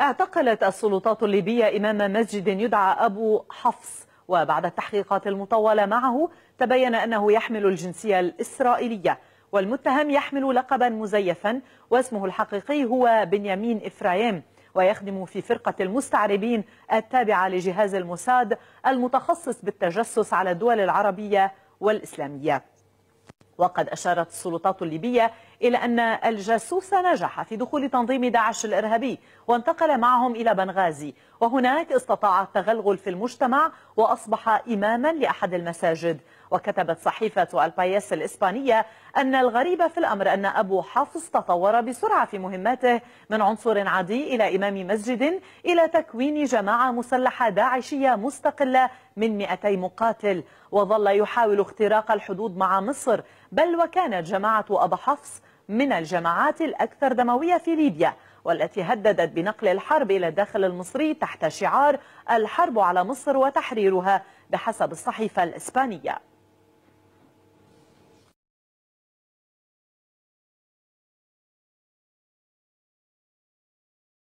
اعتقلت السلطات الليبية إمام مسجد يدعى أبو حفص وبعد التحقيقات المطولة معه تبين أنه يحمل الجنسية الإسرائيلية والمتهم يحمل لقبا مزيفا واسمه الحقيقي هو بنيامين إفرايم ويخدم في فرقة المستعربين التابعة لجهاز الموساد المتخصص بالتجسس على الدول العربية والإسلامية وقد أشارت السلطات الليبية إلى أن الجاسوس نجح في دخول تنظيم داعش الإرهابي وانتقل معهم إلى بنغازي وهناك استطاع التغلغل في المجتمع وأصبح إماما لأحد المساجد وكتبت صحيفة البايس الإسبانية أن الغريب في الأمر أن أبو حفص تطور بسرعة في مهمته من عنصر عادي إلى إمام مسجد إلى تكوين جماعة مسلحة داعشية مستقلة من 200 مقاتل وظل يحاول اختراق الحدود مع مصر بل وكانت جماعة أبو حفص من الجماعات الأكثر دموية في ليبيا والتي هددت بنقل الحرب إلى الداخل المصري تحت شعار الحرب على مصر وتحريرها بحسب الصحيفة الإسبانية